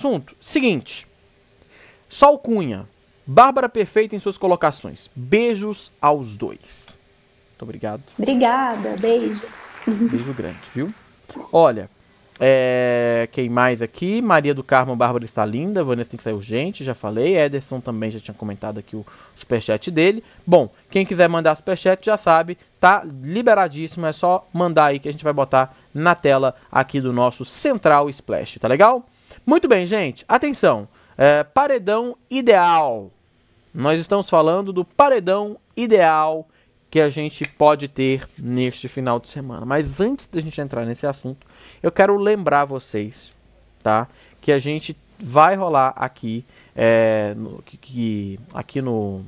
assunto? Seguinte. Sol Cunha. Bárbara perfeita em suas colocações. Beijos aos dois. Muito obrigado. Obrigada, beijo. Beijo grande, viu? Olha, é, quem mais aqui? Maria do Carmo, Bárbara está linda. Vanessa tem que sair urgente, já falei. Ederson também já tinha comentado aqui o superchat dele. Bom, quem quiser mandar superchat já sabe, tá liberadíssimo. É só mandar aí que a gente vai botar na tela aqui do nosso Central Splash, tá legal? Muito bem, gente. Atenção. É, paredão ideal. Nós estamos falando do paredão ideal que a gente pode ter neste final de semana. Mas antes da gente entrar nesse assunto, eu quero lembrar vocês, tá? Que a gente vai rolar aqui, é, no, que, que, aqui no,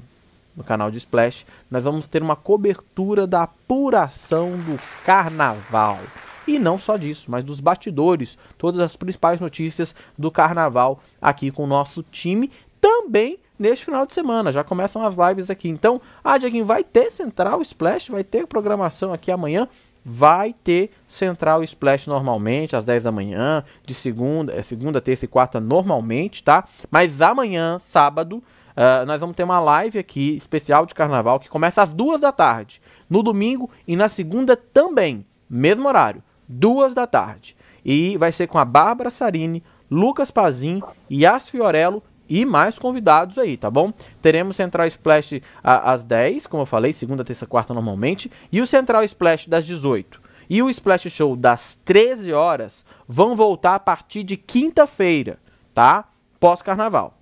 no canal de Splash, nós vamos ter uma cobertura da apuração do carnaval. E não só disso, mas dos bastidores, todas as principais notícias do carnaval aqui com o nosso time. Também neste final de semana. Já começam as lives aqui. Então, ah, Dieguinho, vai ter Central Splash? Vai ter programação aqui amanhã? Vai ter Central Splash normalmente, às 10 da manhã, de segunda, é, segunda, terça e quarta normalmente, tá? Mas amanhã, sábado, Uh, nós vamos ter uma live aqui especial de carnaval que começa às duas da tarde, no domingo e na segunda também, mesmo horário duas da tarde. E vai ser com a Bárbara Sarini, Lucas Pazin, Yas Fiorello e mais convidados aí, tá bom? Teremos Central Splash às 10, como eu falei, segunda, terça, quarta normalmente, e o Central Splash das 18. E o Splash Show das 13 horas vão voltar a partir de quinta-feira, tá? Pós-carnaval.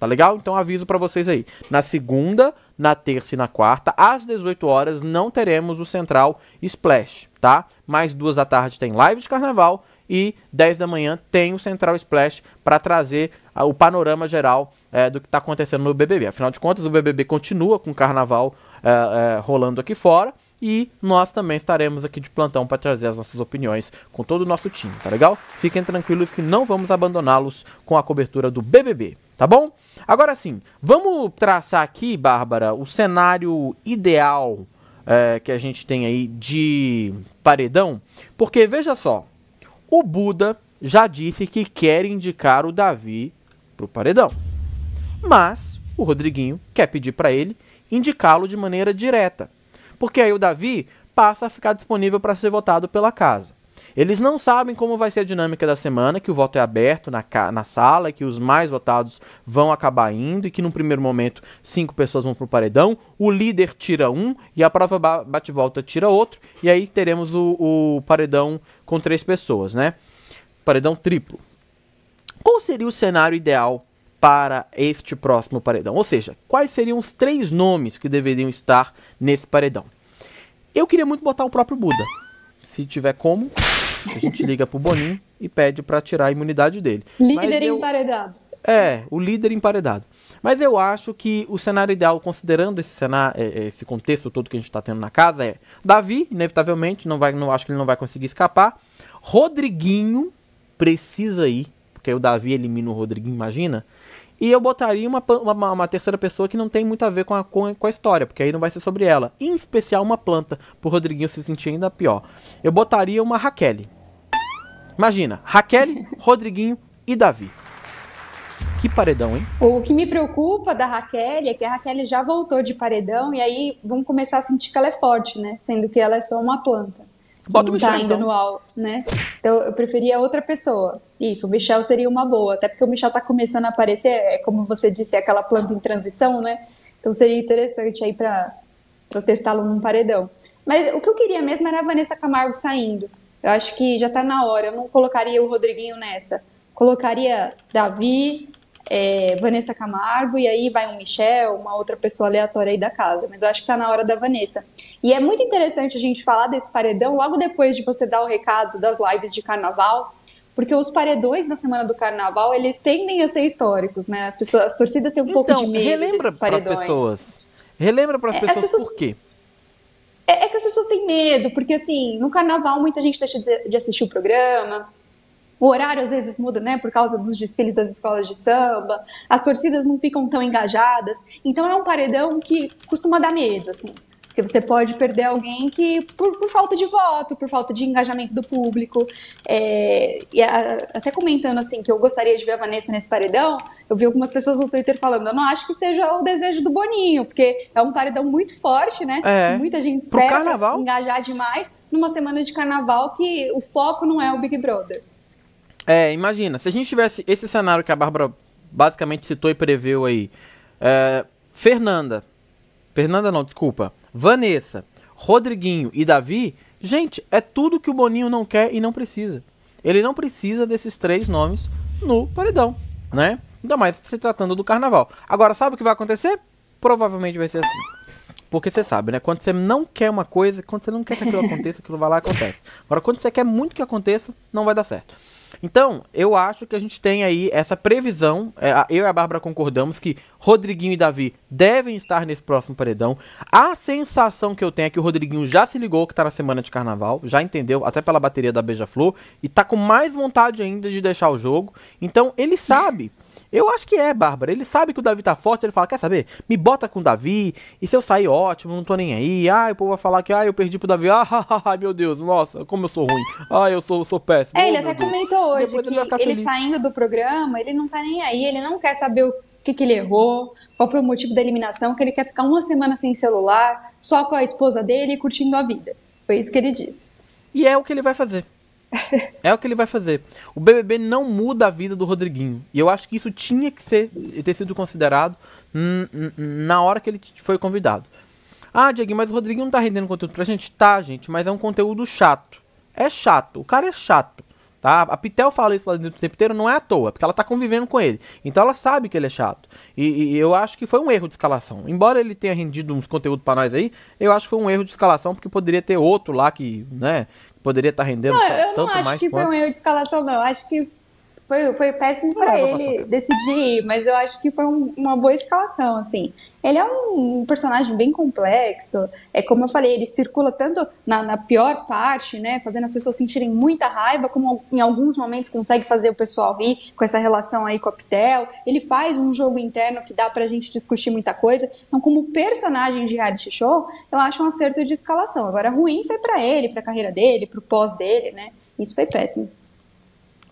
Tá legal? Então aviso para vocês aí. Na segunda, na terça e na quarta, às 18 horas, não teremos o Central Splash, tá? Mais duas da tarde tem live de carnaval e 10 da manhã tem o Central Splash para trazer ah, o panorama geral é, do que está acontecendo no BBB. Afinal de contas, o BBB continua com o carnaval é, é, rolando aqui fora e nós também estaremos aqui de plantão para trazer as nossas opiniões com todo o nosso time, tá legal? Fiquem tranquilos que não vamos abandoná-los com a cobertura do BBB, tá bom? Agora sim, vamos traçar aqui, Bárbara, o cenário ideal é, que a gente tem aí de paredão, porque veja só, o Buda já disse que quer indicar o Davi para o paredão, mas o Rodriguinho quer pedir para ele indicá-lo de maneira direta porque aí o Davi passa a ficar disponível para ser votado pela casa. Eles não sabem como vai ser a dinâmica da semana, que o voto é aberto na, na sala, que os mais votados vão acabar indo e que num primeiro momento cinco pessoas vão para o paredão, o líder tira um e a prova bate-volta tira outro, e aí teremos o, o paredão com três pessoas, né? Paredão triplo. Qual seria o cenário ideal para este próximo paredão. Ou seja, quais seriam os três nomes que deveriam estar nesse paredão? Eu queria muito botar o próprio Buda. Se tiver como, a gente liga pro Boninho e pede para tirar a imunidade dele. Líder eu... emparedado. É, o líder emparedado. Mas eu acho que o cenário ideal, considerando esse cenário, é, é, esse contexto todo que a gente está tendo na casa, é Davi, inevitavelmente, não vai, não acho que ele não vai conseguir escapar. Rodriguinho precisa ir, porque o Davi elimina o Rodriguinho, imagina. E eu botaria uma, uma, uma, terceira pessoa que não tem muito a ver com a, com, com a história, porque aí não vai ser sobre ela. Em especial uma planta, pro Rodriguinho se sentir ainda pior. Eu botaria uma Raquel. Imagina, Raquel, Rodriguinho e Davi. Que paredão, hein? O que me preocupa da Raquel é que a Raquel já voltou de paredão e aí vamos começar a sentir que ela é forte, né? Sendo que ela é só uma planta. Bota o Michel, tá ainda então. no aula, né? Então eu preferia outra pessoa. Isso, o Michel seria uma boa, até porque o Michel tá começando a aparecer, é como você disse, é aquela planta em transição, né? Então seria interessante aí para testá-lo num paredão. Mas o que eu queria mesmo era a Vanessa Camargo saindo. Eu acho que já tá na hora, eu não colocaria o Rodriguinho nessa. Colocaria Davi, é, Vanessa Camargo, e aí vai um Michel, uma outra pessoa aleatória aí da casa. Mas eu acho que tá na hora da Vanessa. E é muito interessante a gente falar desse paredão logo depois de você dar o recado das lives de carnaval, porque os paredões na semana do carnaval, eles tendem a ser históricos, né? As, pessoas, as torcidas têm um então, pouco de então, medo relembra desses paredões. pessoas. Relembra para é, as é, pessoas, pessoas por quê? É, é que as pessoas têm medo, porque assim, no carnaval muita gente deixa de assistir o programa, o horário às vezes muda, né, por causa dos desfiles das escolas de samba. As torcidas não ficam tão engajadas. Então é um paredão que costuma dar medo, assim. Porque você pode perder alguém que, por, por, falta de voto, por falta de engajamento do público. É, e a, até comentando assim, que eu gostaria de ver a Vanessa nesse paredão, eu vi algumas pessoas no Twitter falando, eu não acho que seja o desejo do Boninho, porque é um paredão muito forte, né? É. muita gente espera engajar demais numa semana de carnaval que o foco não é o Big Brother. É, imagina, se a gente tivesse esse cenário que a Bárbara basicamente citou e preveu aí. É, Fernanda. Fernanda não, desculpa. Vanessa, Rodriguinho e Davi. Gente, é tudo que o Boninho não quer e não precisa. Ele não precisa desses três nomes no paredão, né? Ainda mais se tratando do carnaval. Agora, sabe o que vai acontecer? Provavelmente vai ser assim. Porque você sabe, né? Quando você não quer uma coisa, quando você não quer que aquilo aconteça, aquilo vai lá e acontece. Agora, quando você quer muito que aconteça, não vai dar certo. Então, eu acho que a gente tem aí essa previsão. É, eu e a Bárbara concordamos que Rodriguinho e Davi devem estar nesse próximo paredão. A sensação que eu tenho é que o Rodriguinho já se ligou que está na semana de carnaval, já entendeu, até pela bateria da Beija-Flor, e está com mais vontade ainda de deixar o jogo. Então, ele sabe. Eu acho que é, Bárbara. Ele sabe que o Davi tá forte, ele fala, quer saber? Me bota com o Davi, e se eu sair ótimo, não tô nem aí. Ah, o povo vai falar que ah, eu perdi pro Davi. Ah, meu Deus, nossa, como eu sou ruim. Ah, eu sou, sou péssimo. É, ele oh, até comentou hoje Depois que ele, ele saindo do programa, ele não tá nem aí, ele não quer saber o que, que ele errou, qual foi o motivo da eliminação, que ele quer ficar uma semana sem celular, só com a esposa dele e curtindo a vida. Foi isso que ele disse. E é o que ele vai fazer. é o que ele vai fazer. O BBB não muda a vida do Rodriguinho. E eu acho que isso tinha que ser, ter sido considerado na hora que ele foi convidado. Ah, Diego, mas o Rodriguinho não tá rendendo conteúdo pra gente? Tá, gente, mas é um conteúdo chato. É chato, o cara é chato. Tá? A Pitel fala isso lá dentro do tempo inteiro, não é à toa, porque ela tá convivendo com ele. Então ela sabe que ele é chato. E, e eu acho que foi um erro de escalação. Embora ele tenha rendido uns conteúdo para nós aí, eu acho que foi um erro de escalação, porque poderia ter outro lá que, né, poderia estar tá rendendo não, tanto mais. Eu não acho que quanto... foi um erro de escalação, não. Eu acho que foi, foi péssimo para ah, ele decidir, mas eu acho que foi um, uma boa escalação, assim. Ele é um personagem bem complexo, é como eu falei, ele circula tanto na, na pior parte, né, fazendo as pessoas sentirem muita raiva, como em alguns momentos consegue fazer o pessoal rir com essa relação aí com a Pitel. Ele faz um jogo interno que dá pra gente discutir muita coisa. Então, como personagem de reality show, eu acho um acerto de escalação. Agora, ruim foi para ele, pra carreira dele, pro pós dele, né, isso foi péssimo.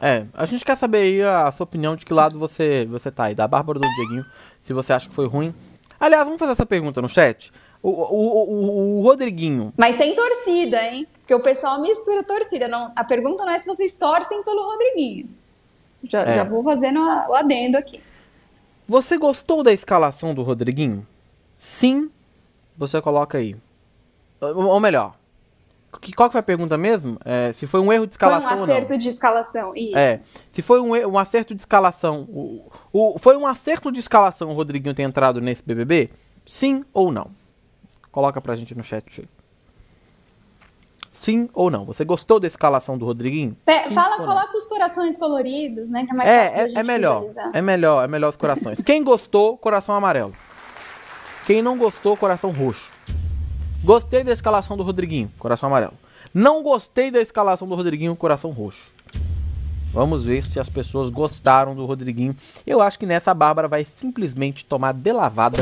É, a gente quer saber aí a sua opinião de que lado você, você tá aí, da Bárbara do Dieguinho, se você acha que foi ruim. Aliás, vamos fazer essa pergunta no chat. O, o, o, o Rodriguinho. Mas sem torcida, hein? Porque o pessoal mistura torcida. Não, a pergunta não é se vocês torcem pelo Rodriguinho. Já, é. já vou fazendo a, o adendo aqui. Você gostou da escalação do Rodriguinho? Sim, você coloca aí. Ou melhor, que, qual que foi a pergunta mesmo? É, se foi um erro de escalação. Foi um acerto de escalação, isso. É. Se foi um, um acerto de escalação. O, o, foi um acerto de escalação o Rodriguinho ter entrado nesse BBB? Sim ou não? Coloca pra gente no chat, Chico. Sim ou não? Você gostou da escalação do Rodriguinho? Pe Sim fala, coloca os corações coloridos, né? Que é mais é, fácil é, é melhor. Visualizar. É melhor, é melhor os corações. Quem gostou, coração amarelo. Quem não gostou, coração roxo. Gostei da escalação do Rodriguinho, coração amarelo. Não gostei da escalação do Rodriguinho, coração roxo. Vamos ver se as pessoas gostaram do Rodriguinho. Eu acho que nessa a Bárbara vai simplesmente tomar delavada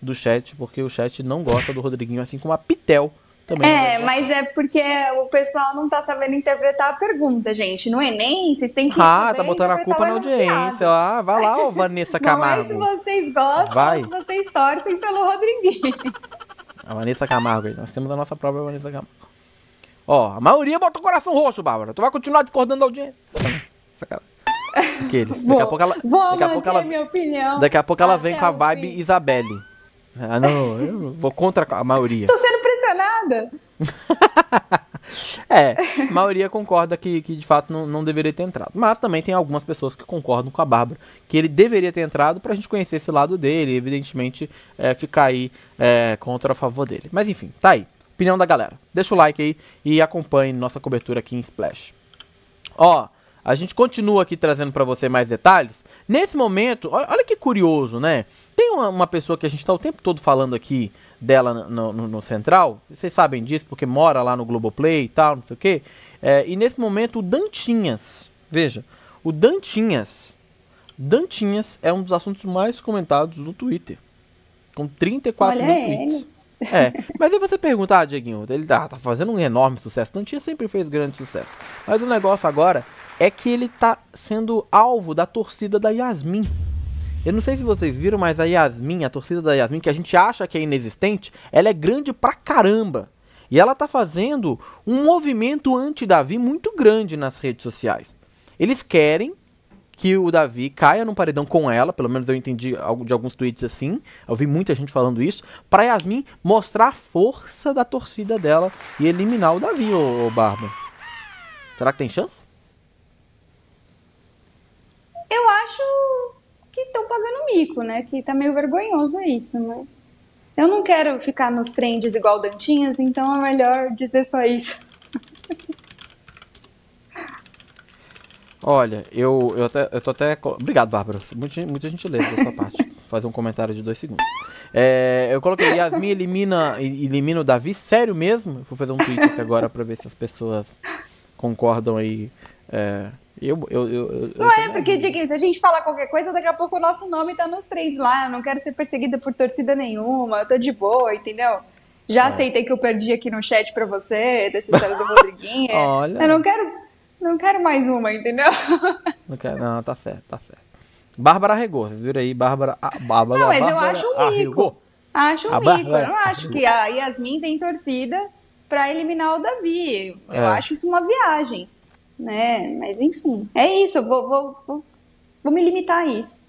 do chat, porque o chat não gosta do Rodriguinho, assim como a Pitel também. É, mas é porque o pessoal não tá sabendo interpretar a pergunta, gente. No Enem, vocês têm que. Ah, tá botando a culpa na audiência. Ah, vai lá, ô Vanessa Camargo. Não é se vocês gostam, vai. se vocês torcem pelo Rodriguinho. A Vanessa Camargo aí. Nós temos a nossa própria Vanessa Camargo. Ó, a maioria bota o coração roxo, Bárbara. Tu vai continuar discordando da audiência. Sacada. Aqueles. daqui a pouco ela. Vou daqui a pouco ela, minha opinião. Daqui a pouco ela vem com a vibe fim. Isabelle. Ah, não, eu vou contra a maioria. Estou sendo pressionada. É, a maioria concorda que, que de fato não, não deveria ter entrado. Mas também tem algumas pessoas que concordam com a Bárbara que ele deveria ter entrado pra gente conhecer esse lado dele e, evidentemente, é, ficar aí é, contra a favor dele. Mas enfim, tá aí. Opinião da galera. Deixa o like aí e acompanhe nossa cobertura aqui em Splash. Ó, a gente continua aqui trazendo para você mais detalhes. Nesse momento, olha que curioso, né? Tem uma, uma pessoa que a gente está o tempo todo falando aqui dela no, no, no Central. Vocês sabem disso, porque mora lá no Globoplay e tal, não sei o quê. É, e nesse momento o Dantinhas, veja, o Dantinhas, Dantinhas é um dos assuntos mais comentados do Twitter. Com 34 Olha mil tweets. É, mas aí você perguntar, ah, Dieguinho, ele tá, tá fazendo um enorme sucesso. Dantinhas sempre fez grande sucesso. Mas o negócio agora é que ele tá sendo alvo da torcida da Yasmin. Eu não sei se vocês viram, mas a Yasmin, a torcida da Yasmin, que a gente acha que é inexistente, ela é grande pra caramba. E ela tá fazendo um movimento anti-Davi muito grande nas redes sociais. Eles querem que o Davi caia num paredão com ela, pelo menos eu entendi de alguns tweets assim, eu vi muita gente falando isso, pra Yasmin mostrar a força da torcida dela e eliminar o Davi, ô, ô Barba. Será que tem chance? Eu acho que estão pagando mico, né? Que tá meio vergonhoso isso, mas. Eu não quero ficar nos trends igual Dantinhas, então é melhor dizer só isso. Olha, eu, eu, até, eu tô até. Obrigado, Bárbara. Muita, muita gentileza da sua parte. Fazer um comentário de dois segundos. É, eu coloquei Yasmin elimina, elimina o Davi. Sério mesmo? vou fazer um tweet aqui agora pra ver se as pessoas concordam aí. É, eu, eu, eu, não é, porque, Diguinho, se a gente falar qualquer coisa, daqui a pouco o nosso nome tá nos trends lá. Eu não quero ser perseguida por torcida nenhuma, eu tô de boa, entendeu? Já é. aceitei que eu perdi aqui no chat pra você, dessa história do Rodriguinho. Olha. Eu não quero, não quero mais uma, entendeu? não quero, não, tá certo, tá certo. Bárbara regou, vocês viram aí, Bárbara. A, Bárbara não, mas Bárbara eu acho um mico. Acho um mico. Eu não acho que a Yasmin tem torcida pra eliminar o Davi. Eu é. acho isso uma viagem né? Mas enfim, é isso, eu vou, vou, vou, vou me limitar a isso.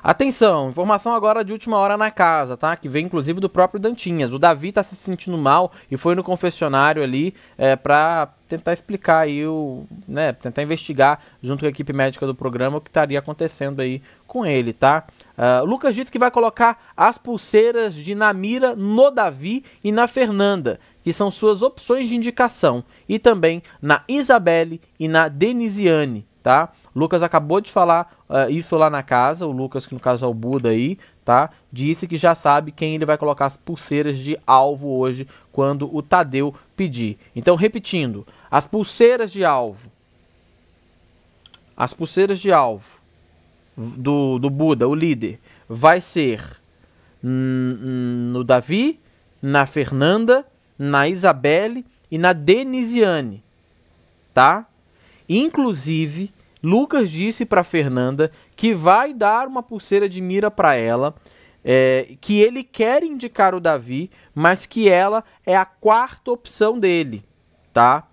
Atenção, informação agora de última hora na casa, tá? Que vem inclusive do próprio Dantinhas. O Davi tá se sentindo mal e foi no confessionário ali é, pra tentar explicar aí o. né? Tentar investigar junto com a equipe médica do programa o que estaria acontecendo aí com ele, tá? Uh, Lucas disse que vai colocar as pulseiras de Namira no Davi e na Fernanda que são suas opções de indicação, e também na Isabelle e na Denisiane, tá? Lucas acabou de falar uh, isso lá na casa, o Lucas, que no caso é o Buda aí, tá? Disse que já sabe quem ele vai colocar as pulseiras de alvo hoje, quando o Tadeu pedir. Então, repetindo, as pulseiras de alvo. As pulseiras de alvo do, do Buda, o líder, vai ser no Davi, na Fernanda na Isabelle e na Denisiane, tá? Inclusive, Lucas disse para Fernanda que vai dar uma pulseira de mira para ela, é, que ele quer indicar o Davi, mas que ela é a quarta opção dele, tá?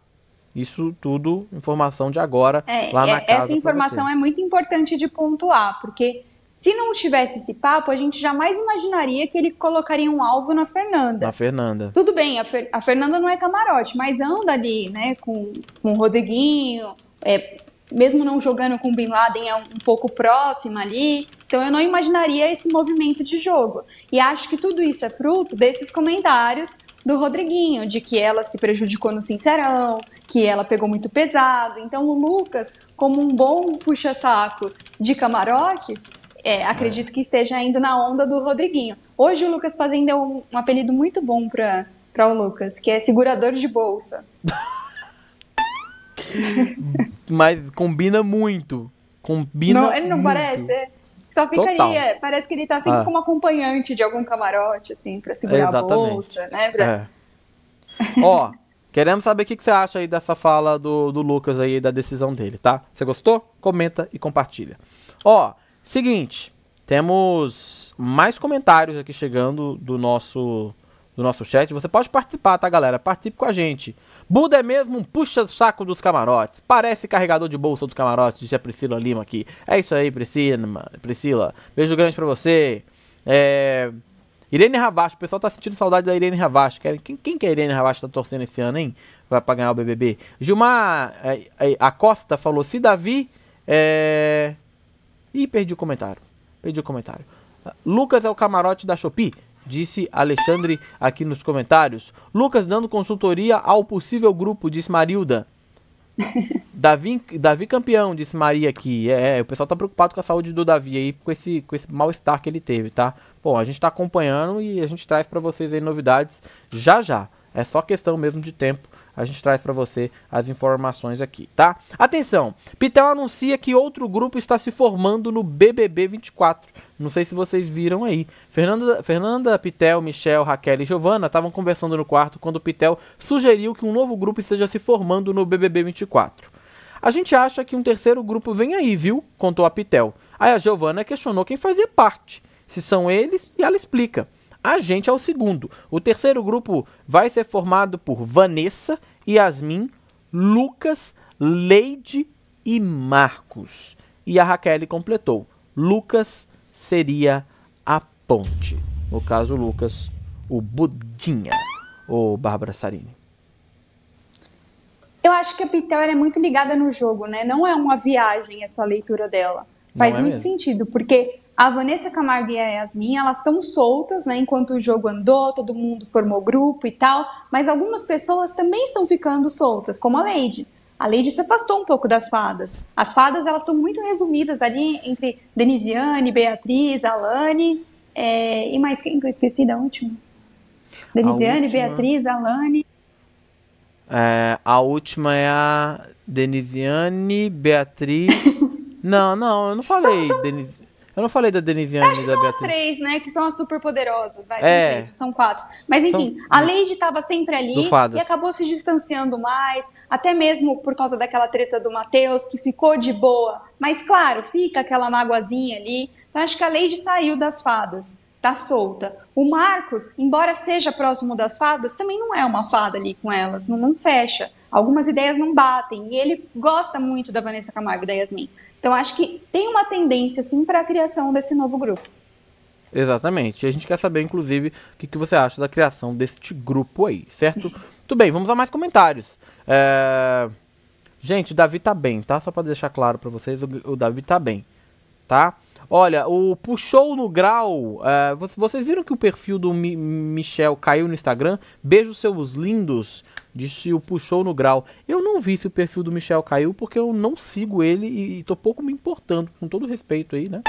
Isso tudo informação de agora é, lá na é, casa. Essa informação é muito importante de pontuar, porque se não tivesse esse papo, a gente jamais imaginaria que ele colocaria um alvo na Fernanda. Na Fernanda. Tudo bem, a, Fer a Fernanda não é camarote, mas anda ali, né, com, com o Rodriguinho, é, mesmo não jogando com o Bin Laden, é um, um pouco próxima ali. Então eu não imaginaria esse movimento de jogo. E acho que tudo isso é fruto desses comentários do Rodriguinho, de que ela se prejudicou no Sincerão, que ela pegou muito pesado. Então o Lucas, como um bom puxa-saco de camarotes, é, é, acredito que esteja indo na onda do Rodriguinho. Hoje o Lucas Fazenda é um, um apelido muito bom para o Lucas, que é segurador de bolsa. Mas combina muito. Combina não, Ele não muito. parece? É. Só ficaria. É, parece que ele tá sempre ah. como acompanhante de algum camarote, assim, pra segurar Exatamente. a bolsa, né? Pra... É. Ó, queremos saber o que, que você acha aí dessa fala do, do Lucas aí, da decisão dele, tá? Você gostou? Comenta e compartilha. Ó, Seguinte, temos mais comentários aqui chegando do nosso do nosso chat. Você pode participar, tá, galera? Participe com a gente. Buda é mesmo um puxa-saco dos camarotes. Parece carregador de bolsa dos camarotes, disse a Priscila Lima aqui. É isso aí, Priscila. Priscila, beijo grande pra você. É... Irene Ravache, o pessoal tá sentindo saudade da Irene Ravache. Quem, quem que é a Irene Ravache tá torcendo esse ano, hein? Vai pra ganhar o BBB. Gilmar é, é, Acosta falou: se Davi. É... Ih, perdi o comentário. Perdi o comentário. Ah, Lucas é o camarote da Shopee, disse Alexandre aqui nos comentários. Lucas dando consultoria ao possível grupo, disse Marilda. Davi, Davi campeão, disse Maria aqui. É, é, o pessoal tá preocupado com a saúde do Davi aí, com esse, com esse mal-estar que ele teve, tá? Bom, a gente tá acompanhando e a gente traz para vocês aí novidades já já. É só questão mesmo de tempo a gente traz para você as informações aqui, tá? Atenção, Pitel anuncia que outro grupo está se formando no BBB 24. Não sei se vocês viram aí. Fernanda, Fernanda Pitel, Michel, Raquel e Giovana estavam conversando no quarto quando Pitel sugeriu que um novo grupo esteja se formando no BBB 24. A gente acha que um terceiro grupo vem aí, viu? Contou a Pitel. Aí a Giovana questionou quem fazia parte, se são eles, e ela explica. A gente é o segundo. O terceiro grupo vai ser formado por Vanessa, Yasmin, Lucas, Leide e Marcos. E a Raquel completou. Lucas seria a ponte. No caso, Lucas, o Budinha. Ô, Bárbara Sarini. Eu acho que a Pitel é muito ligada no jogo, né? Não é uma viagem essa leitura dela. Faz é muito mesmo. sentido, porque a Vanessa Camargo e a Yasmin, elas estão soltas, né? Enquanto o jogo andou, todo mundo formou grupo e tal, mas algumas pessoas também estão ficando soltas, como a Lady. A Lady se afastou um pouco das fadas. As fadas, elas estão muito resumidas ali entre Denisiane, Beatriz, Alane, é... e mais quem que eu esqueci da última? Denisiane, última... Beatriz, Alane... É, a última é a Denisiane, Beatriz... Não, não, eu não falei. São, são... Deni... Eu não falei da Deniviane Acho que são Beatriz. as três, né? Que são as poderosas. Vai, é. são, três, são quatro. Mas enfim, são... a Lady estava sempre ali e acabou se distanciando mais, até mesmo por causa daquela treta do Matheus, que ficou de boa. Mas claro, fica aquela magoazinha ali. Então acho que a Lady saiu das fadas tá solta. O Marcos, embora seja próximo das fadas, também não é uma fada ali com elas, não, não fecha. Algumas ideias não batem. E ele gosta muito da Vanessa Camargo e da Yasmin. Então, acho que tem uma tendência, sim, para a criação desse novo grupo. Exatamente. E a gente quer saber, inclusive, o que, que você acha da criação deste grupo aí, certo? Tudo bem, vamos a mais comentários. É... Gente, o Davi tá bem, tá? Só para deixar claro para vocês, o, o Davi tá bem, tá? Olha, o puxou no grau. É, vocês viram que o perfil do Mi Michel caiu no Instagram? Beijo seus lindos. Disse o puxou no grau. Eu não vi se o perfil do Michel caiu porque eu não sigo ele e, e tô pouco me importando, com todo respeito aí, né?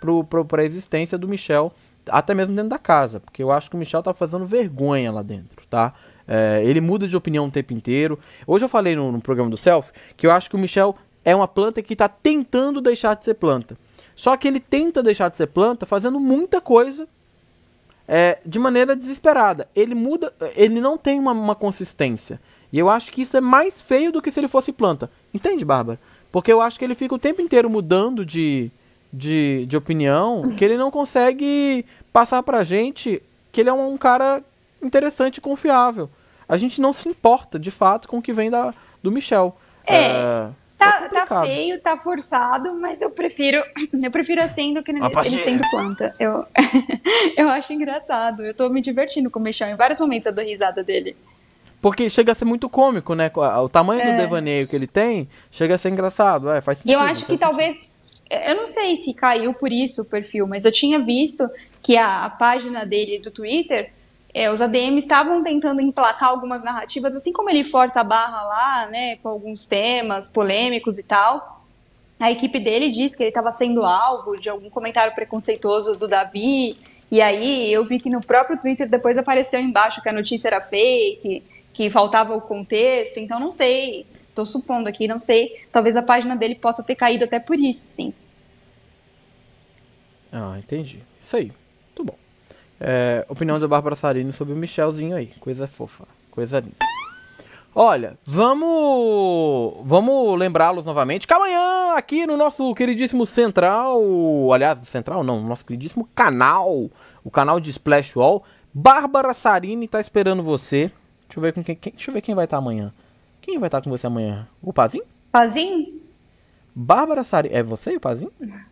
Pro, pro, pra existência do Michel, até mesmo dentro da casa, porque eu acho que o Michel tá fazendo vergonha lá dentro, tá? É, ele muda de opinião o tempo inteiro. Hoje eu falei no, no programa do Self que eu acho que o Michel é uma planta que tá tentando deixar de ser planta. Só que ele tenta deixar de ser planta fazendo muita coisa é, de maneira desesperada. Ele muda, ele não tem uma, uma consistência. E eu acho que isso é mais feio do que se ele fosse planta. Entende, Bárbara? Porque eu acho que ele fica o tempo inteiro mudando de, de, de opinião, que ele não consegue passar pra gente que ele é um, cara interessante e confiável. A gente não se importa, de fato, com o que vem da, do Michel. É. Uh... Tá, é tá, feio, tá forçado, mas eu prefiro, eu prefiro assim do que ele, ele sendo planta. Eu, eu acho engraçado. Eu tô me divertindo com o Michel. Em vários momentos eu dou risada dele. Porque chega a ser muito cômico, né? O tamanho é. do devaneio que ele tem chega a ser engraçado. É, faz sentido, eu acho que talvez. Eu não sei se caiu por isso o perfil, mas eu tinha visto que a, a página dele do Twitter é, os ADM estavam tentando emplacar algumas narrativas, assim como ele força a barra lá, né, com alguns temas polêmicos e tal. A equipe dele disse que ele estava sendo alvo de algum comentário preconceituoso do Davi. E aí eu vi que no próprio Twitter depois apareceu embaixo que a notícia era fake, que faltava o contexto. Então não sei, estou supondo aqui, não sei. Talvez a página dele possa ter caído até por isso, sim. Ah, entendi. Isso aí. É, opinião da Bárbara Sarino sobre o Michelzinho aí. Coisa fofa, coisa linda. Olha, vamos vamos lembrá-los novamente que amanhã aqui no nosso queridíssimo Central, aliás, Central não, nosso queridíssimo canal, o canal de Splash Wall, Bárbara Sarini tá esperando você. Deixa eu ver com quem, quem deixa eu ver quem vai estar tá amanhã. Quem vai estar tá com você amanhã? O Pazinho? Pazinho? Bárbara Sarini, é você e o Pazinho?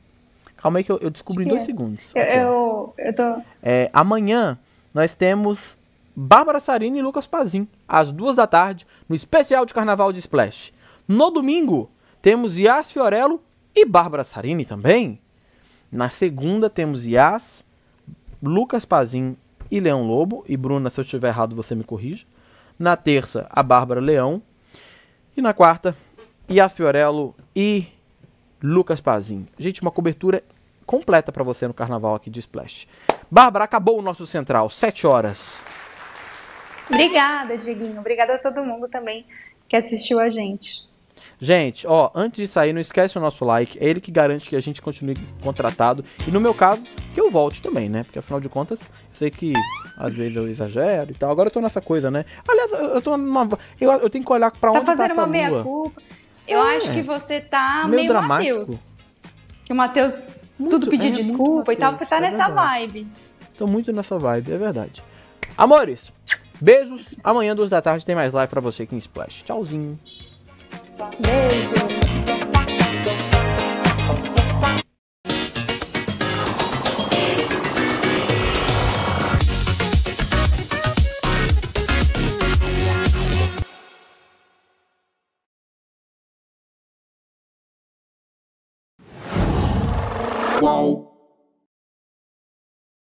Calma aí que eu, eu descobri em dois é. segundos. Eu, eu, eu tô. É, amanhã nós temos Bárbara Sarini e Lucas Pazin, às duas da tarde, no especial de carnaval de Splash. No domingo, temos Yas Fiorello e Bárbara Sarini também. Na segunda, temos Yas, Lucas Pazin e Leão Lobo. E Bruna, se eu estiver errado, você me corrija. Na terça, a Bárbara Leão. E na quarta, Yas Fiorello e Lucas Pazin. Gente, uma cobertura completa para você no carnaval aqui de Splash. Bárbara, acabou o nosso central, 7 horas. Obrigada, Dieguinho. Obrigada a todo mundo também que assistiu a gente. Gente, ó, antes de sair, não esquece o nosso like. É ele que garante que a gente continue contratado. E no meu caso, que eu volte também, né? Porque afinal de contas, eu sei que às vezes eu exagero e tal. Agora eu tô nessa coisa, né? Aliás, eu tô numa. Eu, eu tenho que olhar pra tá onde tá, fazendo tá uma meia-culpa. Eu é. acho que você tá meio, meio dramático. Matheus. Que o Matheus tudo pedir é, desculpa e tal. Você tá é nessa verdade. vibe. Tô muito nessa vibe, é verdade. Amores, beijos. Amanhã, duas da tarde, tem mais live pra você aqui em Splash. Tchauzinho. Beijo.